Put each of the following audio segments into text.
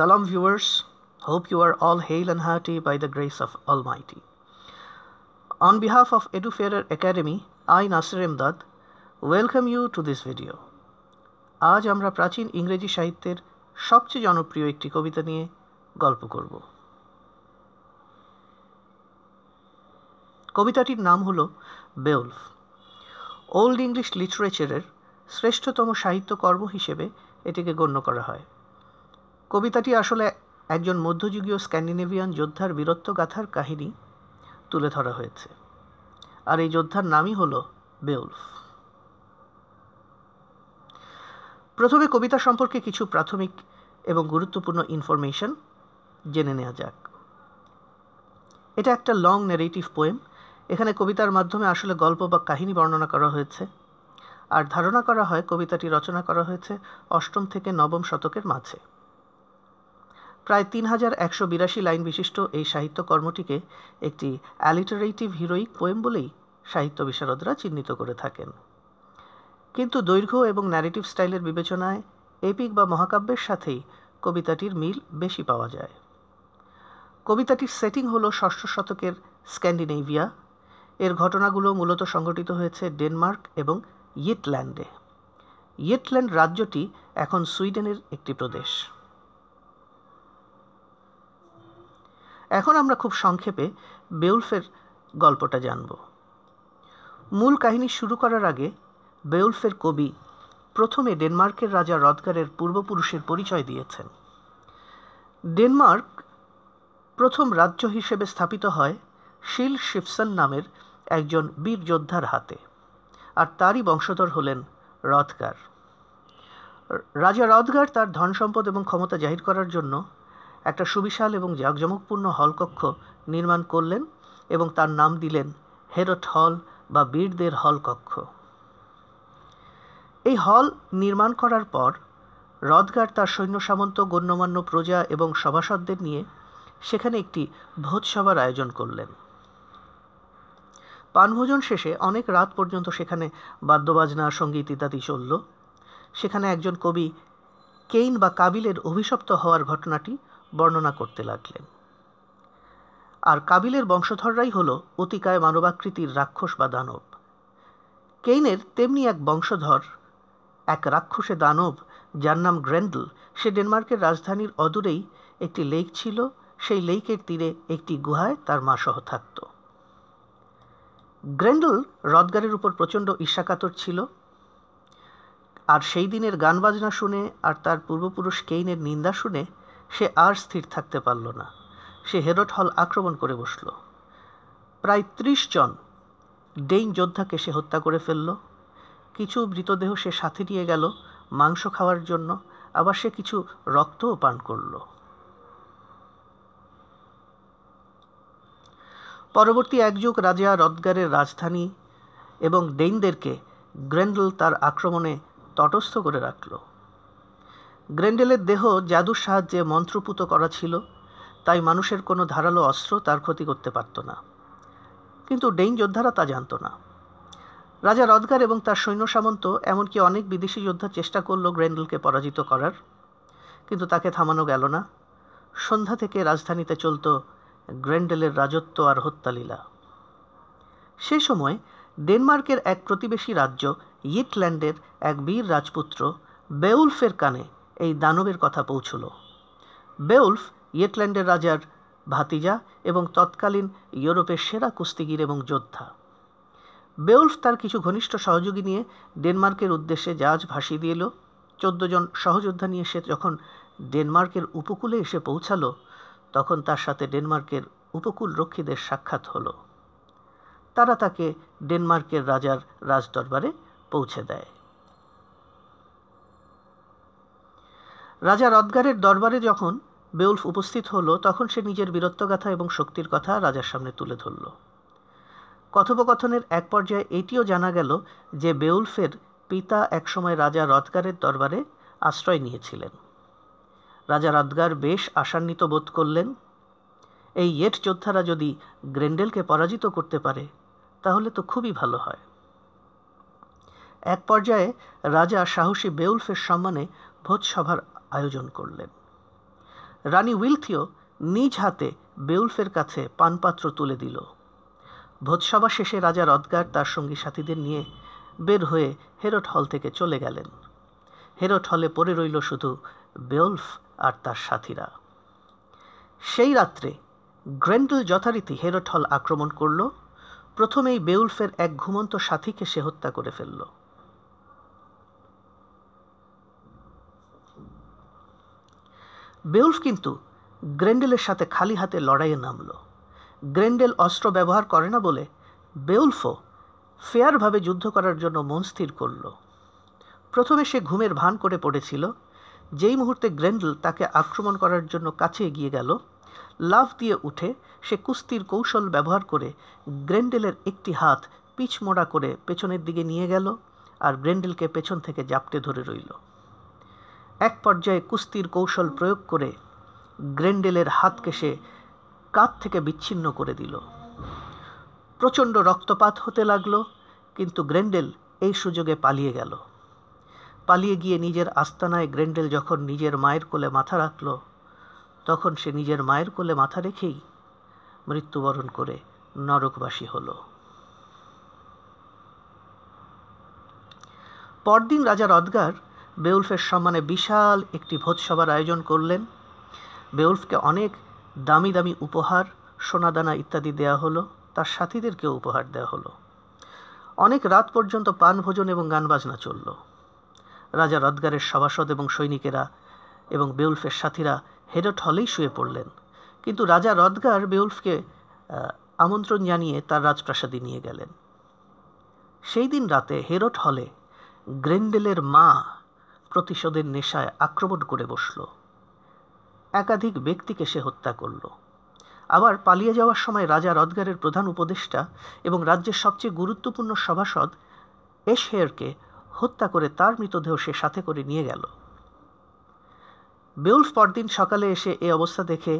Salam viewers, hope you are all hail and hearty by the grace of Almighty. On behalf of Edufairer Academy, I Nasir Imdad, welcome you to this video. আজ আমরা প্রাচীন ইংরেজি সাহিত্যের সবচেয়ে জনপ্রিয় একটি কবিতা নিয়ে গল্প করব কবিতাটির নাম হলো বেউলফ ওল্ড ইংলিশ লিটারেচারের শ্রেষ্ঠতম সাহিত্যকর্ম হিসেবে এটিকে গণ্য করা হয় কবিতাটি আসলে একজন মধ্যযুগীয় স্ক্যান্ডিনেভিয়ান যোদ্ধার বীরত্ব গাথার কাহিনী তুলে ধরা হয়েছে আর এই যোদ্ধার নামই হল বেউলফ প্রথমে কবিতা সম্পর্কে কিছু প্রাথমিক এবং গুরুত্বপূর্ণ ইনফরমেশন জেনে নেওয়া যাক এটা একটা লং নেরেটিভ পোয়েম এখানে কবিতার মাধ্যমে আসলে গল্প বা কাহিনী বর্ণনা করা হয়েছে আর ধারণা করা হয় কবিতাটি রচনা করা হয়েছে অষ্টম থেকে নবম শতকের মাঝে প্রায় তিন হাজার একশো বিরাশি লাইন বিশিষ্ট এই সাহিত্য কর্মটিকে একটি অ্যালিটারেটিভ হিরোইক পোয়েম বলেই সাহিত্য বিশারদরা চিহ্নিত করে থাকেন কিন্তু দৈর্ঘ্য এবং ন্যারেটিভ স্টাইলের বিবেচনায় এপিক বা মহাকাব্যের সাথেই কবিতাটির মিল বেশি পাওয়া যায় কবিতাটির সেটিং হল ষষ্ঠ শতকের স্ক্যান্ডিনেভিয়া এর ঘটনাগুলো মূলত সংগঠিত হয়েছে ডেনমার্ক এবং ইয়েটল্যান্ডে ইয়েটল্যান্ড রাজ্যটি এখন সুইডেনের একটি প্রদেশ এখন আমরা খুব সংক্ষেপে বেউলফের গল্পটা জানব মূল কাহিনী শুরু করার আগে বেউলফের কবি প্রথমে ডেনমার্কের রাজা রদগারের পূর্বপুরুষের পরিচয় দিয়েছেন ডেনমার্ক প্রথম রাজ্য হিসেবে স্থাপিত হয় শিল শিফসন নামের একজন বীর যোদ্ধার হাতে আর তারই বংশধর হলেন রথগার রাজা রথগার তার ধন সম্পদ এবং ক্ষমতা জাহির করার জন্য একটা সুবিশাল এবং জাঁকজমকপূর্ণ হলকক্ষ নির্মাণ করলেন এবং তার নাম দিলেন হেরট হল বা বীরদের হলকক্ষ এই হল নির্মাণ করার পর রদগার তার সৈন্য সামন্ত গণ্যমান্য প্রজা এবং সভাসদদের নিয়ে সেখানে একটি ভোজসভার আয়োজন করলেন পানভোজন শেষে অনেক রাত পর্যন্ত সেখানে বাদ্যবাজনা সঙ্গীত ইত্যাদি চলল সেখানে একজন কবি কেইন বা কাবিলের অভিশপ্ত হওয়ার ঘটনাটি বর্ণনা করতে লাগলেন আর কাবিলের বংশধররাই হল অতিকায় মানবাকৃতির রাক্ষস বা দানব কেইনের তেমনি এক বংশধর এক রাক্ষসে দানব যার নাম গ্রেন্ডল সে ডেনমার্কের রাজধানীর অদূরেই একটি লেক ছিল সেই লেকের তীরে একটি গুহায় তার মা সহ থাকত গ্রেন্ডল রদগারের উপর প্রচণ্ড ঈর্ষাকাতর ছিল আর সেই দিনের গান বাজনা শুনে আর তার পূর্বপুরুষ কেইনের নিন্দা শুনে সে আর স্থির থাকতে পারল না সে হেরট হল আক্রমণ করে বসল প্রায় ত্রিশ জন ডেইন যোদ্ধাকে সে হত্যা করে ফেলল কিছু মৃতদেহ সে সাথে নিয়ে গেল মাংস খাওয়ার জন্য আবার সে কিছু রক্তও পান করল পরবর্তী একযুগ রাজা রদগারের রাজধানী এবং ডেইনদেরকে গ্রেন্ডল তার আক্রমণে তটস্থ করে রাখল গ্রেন্ডেলের দেহ জাদুর সাহায্যে মন্ত্রপুত করা ছিল তাই মানুষের কোনো ধারালো অস্ত্র তার ক্ষতি করতে পারত না কিন্তু ডেইন যোদ্ধারা তা জানত না রাজা রদগার এবং তার সৈন্য সামন্ত এমনকি অনেক বিদেশি যোদ্ধা চেষ্টা করল গ্রেন্ডেলকে পরাজিত করার কিন্তু তাকে থামানো গেল না সন্ধ্যা থেকে রাজধানীতে চলত গ্রেন্ডেলের রাজত্ব আর হত্যালীলা সে সময় ডেনমার্কের এক প্রতিবেশী রাজ্য ইটল্যান্ডের এক বীর রাজপুত্র বেউলফের কানে এই দানবের কথা পৌঁছল বেউলফ ইয়েটল্যান্ডের রাজার ভাতিজা এবং তৎকালীন ইউরোপের সেরা কুস্তিগির এবং যোদ্ধা বেউলফ তার কিছু ঘনিষ্ঠ সহযোগী নিয়ে ডেনমার্কের উদ্দেশ্যে জাহাজ ভাসিয়ে দিল চোদ্দ জন সহযোদ্ধা নিয়ে সে যখন ডেনমার্কের উপকূলে এসে পৌঁছালো তখন তার সাথে ডেনমার্কের উপকূল রক্ষীদের সাক্ষাৎ হলো তারা তাকে ডেনমার্কের রাজার রাজদরবারে পৌঁছে দেয় রাজা রদগারের দরবারে যখন বেউলফ উপস্থিত হলো তখন সে নিজের বীরত্বগাথা এবং শক্তির কথা রাজার সামনে তুলে ধরল কথোপকথনের এক পর্যায়ে এটিও জানা গেল যে বেউলফের পিতা একসময় রাজা রদগারের দরবারে আশ্রয় নিয়েছিলেন রাজা রদগার বেশ আশান্বিত বোধ করলেন এই ইয়েট যোদ্ধারা যদি গ্রেন্ডেলকে পরাজিত করতে পারে তাহলে তো খুবই ভালো হয় এক পর্যায়ে রাজা সাহসী বেউলফের সম্মানে ভোজসভার আয়োজন করলেন রানী উইলথিও নিজ হাতে বেউলফের কাছে পানপাত্র তুলে দিল ভোজসভা শেষে রাজা রদগার তার সঙ্গী সাথীদের নিয়ে বের হয়ে হেরট হল থেকে চলে গেলেন হেরট হলে পড়ে রইল শুধু বেউলফ আর তার সাথীরা সেই রাত্রে গ্রেন্ডল যথারীতি হেরট হল আক্রমণ করল প্রথমেই বেউলফের এক ঘুমন্ত সাথীকে সে হত্যা করে ফেলল বেউলফ কিন্তু গ্রেন্ডেলের সাথে খালি হাতে লড়াইয়ে নামল গ্রেন্ডেল অস্ত্র ব্যবহার করে না বলে বেউলফও ফেয়ারভাবে যুদ্ধ করার জন্য মন স্থির করল প্রথমে সে ঘুমের ভান করে পড়েছিল যেই মুহূর্তে গ্রেন্ডেল তাকে আক্রমণ করার জন্য কাছে এগিয়ে গেল লাভ দিয়ে উঠে সে কুস্তির কৌশল ব্যবহার করে গ্রেন্ডেলের একটি হাত পিছমোড়া করে পেছনের দিকে নিয়ে গেল আর গ্রেন্ডেলকে পেছন থেকে জাপটে ধরে রইল এক পর্যায়ে কুস্তির কৌশল প্রয়োগ করে গ্রেন্ডেলের হাত কেসে কাত থেকে বিচ্ছিন্ন করে দিল প্রচণ্ড রক্তপাত হতে লাগল কিন্তু গ্রেন্ডেল এই সুযোগে পালিয়ে গেল পালিয়ে গিয়ে নিজের আস্তানায় গ্রেন্ডেল যখন নিজের মায়ের কোলে মাথা রাখল তখন সে নিজের মায়ের কোলে মাথা রেখেই মৃত্যুবরণ করে নরকবাসী হল পরদিন রাজা রদগার বেউলফের সম্মানে বিশাল একটি ভোজসভার আয়োজন করলেন বেউলফকে অনেক দামি দামি উপহার সোনাদানা ইত্যাদি দেয়া হলো তার সাথীদেরকেও উপহার দেয়া হলো অনেক রাত পর্যন্ত পান ভোজন এবং গান বাজনা চলল রাজা রদগারের সভাসদ এবং সৈনিকেরা এবং বেউলফের সাথীরা হেরট হলেই শুয়ে পড়লেন কিন্তু রাজা রদগার বেউলফকে আমন্ত্রণ জানিয়ে তার রাজপ্রাসাদে নিয়ে গেলেন সেই দিন রাতে হেরট হলে গ্রেন্ডেলের মা প্রতিশোধের নেশায় আক্রমণ করে বসল একাধিক ব্যক্তিকে সে হত্যা করল আবার পালিয়ে যাওয়ার সময় রাজা রদগারের প্রধান উপদেষ্টা এবং রাজ্যের সবচেয়ে গুরুত্বপূর্ণ সভাসদ হেয়ারকে হত্যা করে তার মৃতদেহ সে সাথে করে নিয়ে গেল বেউলফ পরদিন সকালে এসে এ অবস্থা দেখে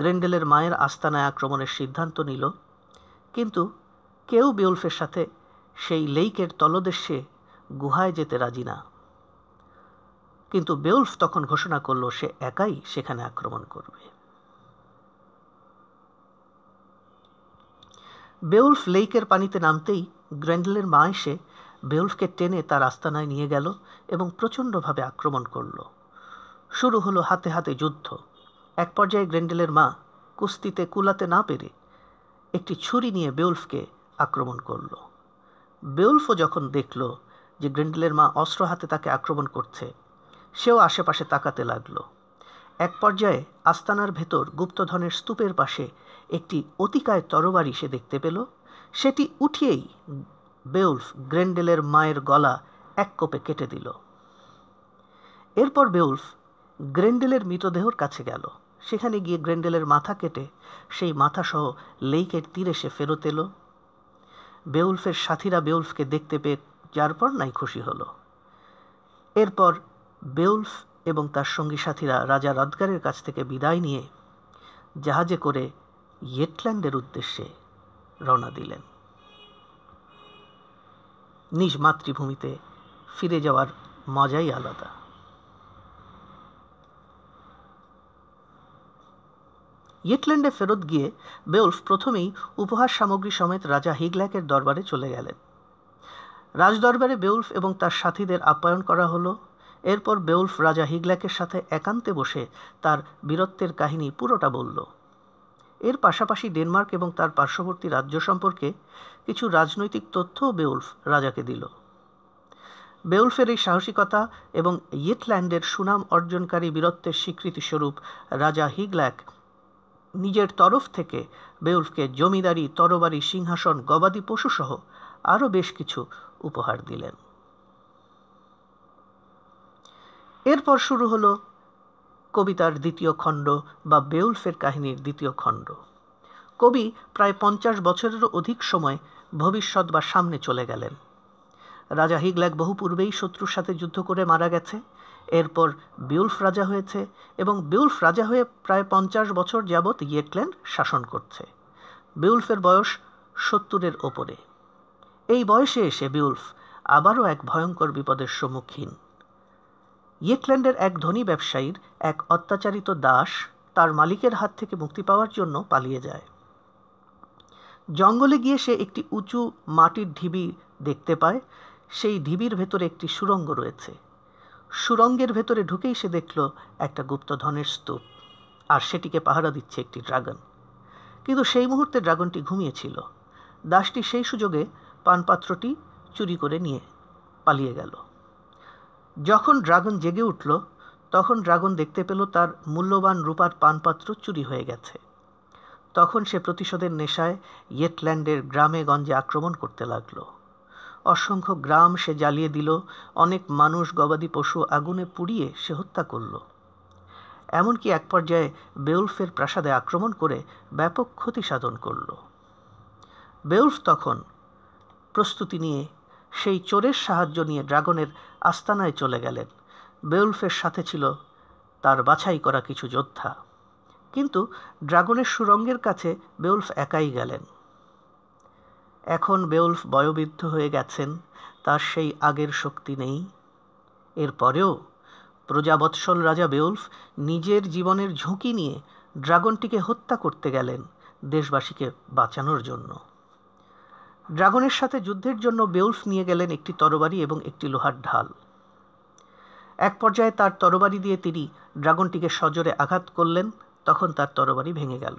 গ্রেন্ডেলের মায়ের আস্তানায় আক্রমণের সিদ্ধান্ত নিল কিন্তু কেউ বেউলফের সাথে সেই লেইকের তলদেশে গুহায় যেতে রাজি না কিন্তু বেউলফ তখন ঘোষণা করল সে একাই সেখানে আক্রমণ করবে বেউলফ লেইকের পানিতে নামতেই গ্র্যান্ডেলের মা এসে বেউলফকে টেনে তার আস্তানায় নিয়ে গেল এবং প্রচণ্ডভাবে আক্রমণ করল শুরু হলো হাতে হাতে যুদ্ধ এক পর্যায়ে গ্রেন্ডেলের মা কুস্তিতে কুলাতে না পেরে একটি ছুরি নিয়ে বেউলফকে আক্রমণ করল বেউলফও যখন দেখল যে গ্রেন্ডেলের মা অস্ত্র হাতে তাকে আক্রমণ করছে সেও আশেপাশে তাকাতে লাগল এক পর্যায়ে আস্তানার ভেতর গুপ্তধনের স্তূপের পাশে একটি অতিকায় তরবারি সে দেখতে পেল সেটি উঠিয়েই বেউলফ গ্রেন্ডেলের মায়ের গলা এক কোপে কেটে দিল এরপর বেউলফ গ্রেন্ডেলের মৃতদেহর কাছে গেল সেখানে গিয়ে গ্রেন্ডেলের মাথা কেটে সেই মাথাসহ লেইকের তীরে সে ফেরত এলো বেউলফের সাথীরা বেউলফকে দেখতে পেয়ে যার পর নাই খুশি হলো এরপর বেউলফ এবং তার সঙ্গী সাথীরা রাজা রদগারের কাছ থেকে বিদায় নিয়ে জাহাজে করে ইয়েটল্যান্ডের উদ্দেশ্যে রওনা দিলেন নিজ মাতৃভূমিতে ফিরে যাওয়ার মজাই আলাদা ইয়েটল্যান্ডে ফেরত গিয়ে বেউলফ প্রথমেই উপহার সামগ্রী সমেত রাজা হিগল্যাকের দরবারে চলে গেলেন রাজদরবারে বেউলফ এবং তার সাথীদের আপ্যায়ন করা হলো এরপর বেউলফ রাজা হিগলাকের সাথে একান্তে বসে তার বীরত্বের কাহিনী পুরোটা বলল এর পাশাপাশি ডেনমার্ক এবং তার পার্শ্ববর্তী রাজ্য সম্পর্কে কিছু রাজনৈতিক তথ্যও বেউলফ রাজাকে দিল বেউলফের এই সাহসিকতা এবং ইয়েটল্যান্ডের সুনাম অর্জনকারী বীরত্বের স্বীকৃতিস্বরূপ রাজা হিগল্যাক নিজের তরফ থেকে বেউলফকে জমিদারি তরবারি সিংহাসন গবাদি পশুসহ আরও বেশ কিছু উপহার দিলেন এরপর শুরু হলো কবিতার দ্বিতীয় খণ্ড বা বেউলফের কাহিনীর দ্বিতীয় খণ্ড কবি প্রায় পঞ্চাশ বছরেরও অধিক সময় ভবিষ্যৎ বা সামনে চলে গেলেন রাজা হিগলাক বহু পূর্বেই শত্রুর সাথে যুদ্ধ করে মারা গেছে এরপর বিউলফ রাজা হয়েছে এবং বিউলফ রাজা হয়ে প্রায় পঞ্চাশ বছর যাবৎ ইয়েটল্যান্ড শাসন করছে বিউলফের বয়স সত্তরের ওপরে এই বয়সে এসে বিউলফ আবারও এক ভয়ঙ্কর বিপদের সম্মুখীন ইয়েকল্যান্ডের এক ধনী ব্যবসায়ীর এক অত্যাচারিত দাস তার মালিকের হাত থেকে মুক্তি পাওয়ার জন্য পালিয়ে যায় জঙ্গলে গিয়ে সে একটি উঁচু মাটির ঢিবি দেখতে পায় সেই ঢিবির ভেতরে একটি সুরঙ্গ রয়েছে সুরঙ্গের ভেতরে ঢুকেই সে দেখল একটা গুপ্তধনের স্তূপ আর সেটিকে পাহারা দিচ্ছে একটি ড্রাগন কিন্তু সেই মুহূর্তে ড্রাগনটি ঘুমিয়েছিল দাসটি সেই সুযোগে পানপাত্রটি চুরি করে নিয়ে পালিয়ে গেল যখন ড্রাগন জেগে উঠল তখন ড্রাগন দেখতে পেল তার মূল্যবান রূপার পানপাত্র চুরি হয়ে গেছে তখন সে প্রতিশোধের নেশায় ইয়েটল্যান্ডের গ্রামে গঞ্জে আক্রমণ করতে লাগল অসংখ্য গ্রাম সে জ্বালিয়ে দিল অনেক মানুষ গবাদি পশু আগুনে পুড়িয়ে সে হত্যা করল এমনকি এক পর্যায়ে বেউলফের প্রাসাদে আক্রমণ করে ব্যাপক ক্ষতি সাধন করল বেউলফ তখন প্রস্তুতি নিয়ে সেই চোরের সাহায্য নিয়ে ড্রাগনের আস্তানায় চলে গেলেন বেউলফের সাথে ছিল তার বাছাই করা কিছু যোদ্ধা কিন্তু ড্রাগনের সুরঙ্গের কাছে বেউলফ একাই গেলেন এখন বেউলফ বয়োবৃদ্ধ হয়ে গেছেন তার সেই আগের শক্তি নেই এরপরেও প্রজাবৎসল রাজা বেউলফ নিজের জীবনের ঝুঁকি নিয়ে ড্রাগনটিকে হত্যা করতে গেলেন দেশবাসীকে বাঁচানোর জন্য ড্রাগনের সাথে যুদ্ধের জন্য বেউলফ নিয়ে গেলেন একটি তরবারি এবং একটি লোহার ঢাল এক পর্যায়ে তার তরবারি দিয়ে তিনি ড্রাগনটিকে সজোরে আঘাত করলেন তখন তার তরবারি ভেঙে গেল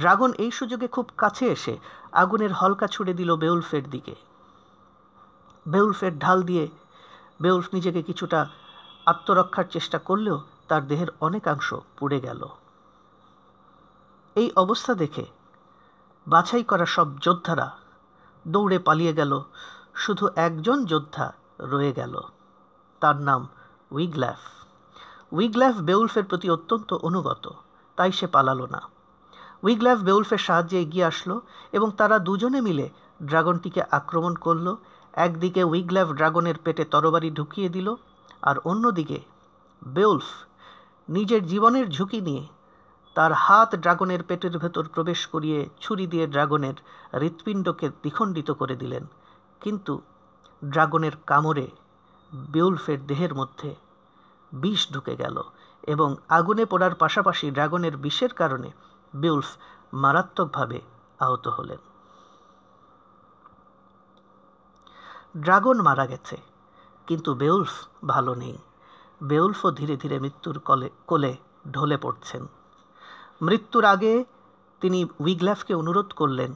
ড্রাগন এই সুযোগে খুব কাছে এসে আগুনের হলকা ছুড়ে দিল বেউলফের দিকে বেউলফের ঢাল দিয়ে বেউলফ নিজেকে কিছুটা আত্মরক্ষার চেষ্টা করলেও তার দেহের অনেকাংশ পুড়ে গেল এই অবস্থা দেখে বাছাই করা সব যোদ্ধারা দৌড়ে পালিয়ে গেল শুধু একজন যোদ্ধা রয়ে গেল তার নাম উইগ্ল্যাফ উইগ্ল্যাফ বেউলফের প্রতি অত্যন্ত অনুগত তাই সে পালালো না উইগ্ল্যাফ বেউলফের সাহায্যে এগিয়ে আসলো এবং তারা দুজনে মিলে ড্রাগনটিকে আক্রমণ করল একদিকে উইগ্ল্যাফ ড্রাগনের পেটে তরবারি ঢুকিয়ে দিল আর অন্যদিকে বেউলফ নিজের জীবনের ঝুঁকি নিয়ে তার হাত ড্রাগনের পেটের ভেতর প্রবেশ করিয়ে ছুরি দিয়ে ড্রাগনের হৃৎপিণ্ডকে দ্বিখণ্ডিত করে দিলেন কিন্তু ড্রাগনের কামড়ে বেউলফের দেহের মধ্যে বিষ ঢুকে গেল এবং আগুনে পড়ার পাশাপাশি ড্রাগনের বিষের কারণে বেউলফ মারাত্মকভাবে আহত হলেন ড্রাগন মারা গেছে কিন্তু বেউলফ ভালো নেই বেউলফও ধীরে ধীরে মৃত্যুর কলে কোলে ঢলে পড়ছেন মৃত্যুর আগে তিনি উইগ্ল্যাফকে অনুরোধ করলেন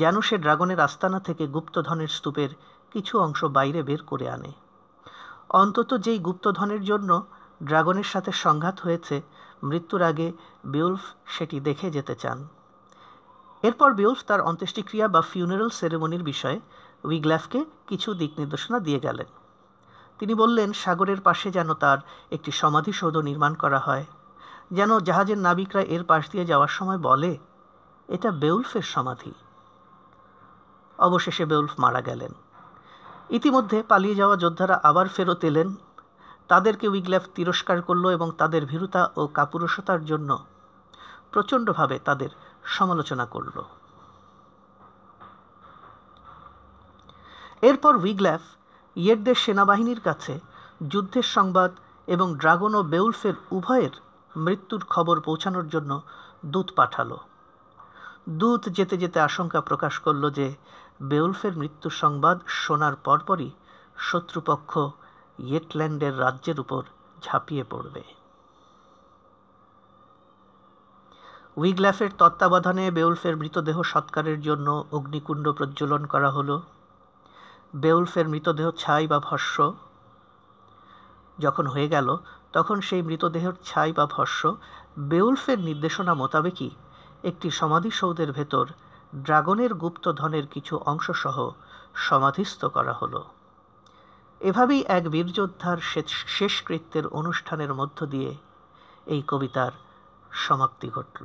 যেন সে ড্রাগনের আস্তানা থেকে গুপ্তধনের স্তূপের কিছু অংশ বাইরে বের করে আনে অন্তত যেই গুপ্তধনের জন্য ড্রাগনের সাথে সংঘাত হয়েছে মৃত্যুর আগে বিউলফ সেটি দেখে যেতে চান এরপর বিউলফ তার অন্ত্যেষ্টিক্রিয়া বা ফিউনারেল সেরেমনির বিষয়ে উইগ্ল্যাফকে কিছু দিক নির্দেশনা দিয়ে গেলেন তিনি বললেন সাগরের পাশে যেন তার একটি সমাধিসৌধ নির্মাণ করা হয় যেন জাহাজের নাবিকরা এর পাশ দিয়ে যাওয়ার সময় বলে এটা বেউলফের সমাধি অবশেষে বেউলফ মারা গেলেন ইতিমধ্যে পালিয়ে যাওয়া যোদ্ধারা আবার ফেরত এলেন তাদেরকে উইগল্যাফ তিরস্কার করল এবং তাদের ভীরুতা ও কাপুরুষতার জন্য প্রচণ্ডভাবে তাদের সমালোচনা করল এরপর উইগল্যাফ ইয়েরদের সেনাবাহিনীর কাছে যুদ্ধের সংবাদ এবং ড্রাগন ও বেউলফের উভয়ের মৃত্যুর খবর পৌঁছানোর জন্য দূত পাঠালো দূত যেতে যেতে আশঙ্কা প্রকাশ করল যে বেউলফের মৃত্যু সংবাদ শোনার পরপরই শত্রুপক্ষ ইয়েটল্যান্ডের রাজ্যের উপর ঝাঁপিয়ে পড়বে উইগলাফের তত্ত্বাবধানে বেউলফের মৃতদেহ সৎকারের জন্য অগ্নিকুণ্ড প্রজ্বলন করা হলো বেউলফের মৃতদেহ ছাই বা ভস্য যখন হয়ে গেল তখন সেই মৃতদেহের ছাই বা ভস্য বেউলফের নির্দেশনা মোতাবেকই একটি সমাধিসৌধের ভেতর ড্রাগনের গুপ্ত ধনের কিছু অংশসহ সমাধিস্থ করা হলো এভাবেই এক বীরযোদ্ধার শেষকৃত্যের অনুষ্ঠানের মধ্য দিয়ে এই কবিতার সমাপ্তি ঘটল